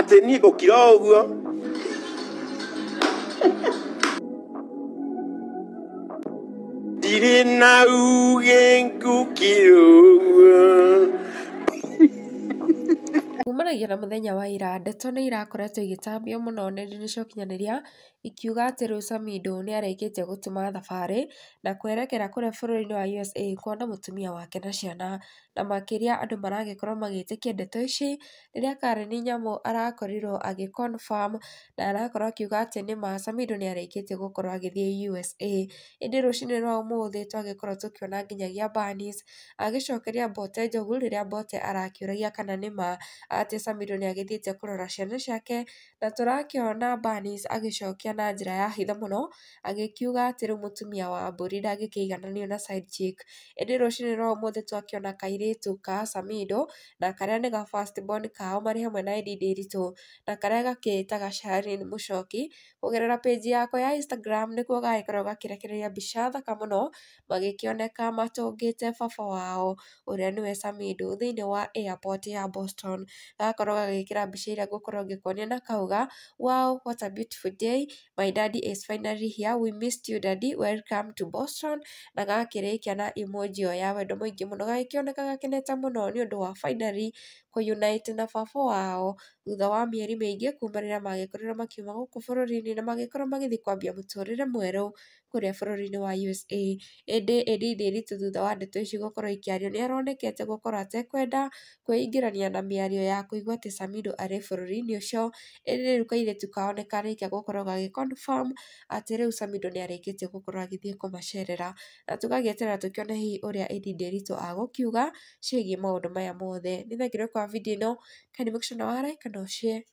atĩ niĩ gũkira ũguo ndirĩ na uge ngũkira Kũragia na mũthenya wa ira, ndeto nĩ irakoretwo igĩtambio mũno nenda-inĩ cia ũkinyanĩria ikiuga atĩ rĩu Samidoh nĩarĩkĩtie gũtuma thabarĩ na kwerekera kũrĩa bũrũri-inĩ wa USA kuona mũtumia wake na ciana, na makĩria andũ maragĩkorwo magĩtĩkia ndeto ici rĩrĩa Karen Nyamu arakorirwo agĩ na arakorwo akiuga atĩ nĩma Samidoh nĩarĩkĩtie gũkorwo agĩthiĩ USA, ĩndĩ rũcinĩ rwa ũmũthĩ twagĩkorwo tũkĩona nginyagia Bernice agĩcokeria Bote Njogu rĩrĩa Bote arakĩũragia kana ma atĩ Samiru nĩagĩthiĩte kũrora ciana ciake na tũrakĩona Bernice agĩcokia na njĩra ya hitho mũno agĩkiuga atĩ rĩu mũtumia wa mbũri ndangĩkĩigananio na sidechick ĩndĩ rũcinĩ rwa ũmũthĩ twakĩona tu ka Samido na karĩa nĩ ga firstborn kao marĩ hamwe na Edie Ndiritu na karĩa gakĩtaga Charlene Mũchoki kũgerera pĩnji yako ya Instagram nĩkuo gagĩkoragwo gakĩrekereria mbica thaka mũno magĩkĩoneka matũngĩte baba wao ũrĩa nĩwe Samido thĩinĩ wa airport ya Boston agakorwo agĩkĩra mbica ira ngũkorwo ngĩkuonia na kauga wow what a beautiful day my daddy is finally here we missed you daddy welcome to Boston na gagakĩrĩkia na emoji ĩyo ya wendo mũingĩ mũno gagĩkĩoneka gakenete mũno nĩ ũndũ wa finally kũunite na baba wao thutha wa mĩeri mĩingĩ kuumanĩra magĩkorirwo makiuma gũkũ bũrũri-inĩ na magĩkorwo magĩthiĩ kwambia mũtũrĩre mwerũ kũrĩa bũrũri-inĩ wa USA. Ĩndĩ ĩnini nditũ thutha wa ndeto ici gũkorwo ikĩario nĩaronekete gũkorwo atekwenda kwĩingĩrania na miario ya kũigua atĩ Samidoh arĩ bũrũri-inĩ ũcio ĩndĩ rĩu kairĩtu kao nĩkarĩkia gũkorwo gagĩ confirm atĩ rĩu Samidoh nĩarĩkĩtie gũkorwo agĩthiĩ kũmacerera na tũgagĩeterera tũkĩone hihi ũrĩa ĩnini nditũ agũkiuga ciĩgiĩ maũndũ maya mothe. Nĩ thengiũ nĩ kwa wa video ĩno, kana nĩ mũkĩcona wa like, kana ũcere.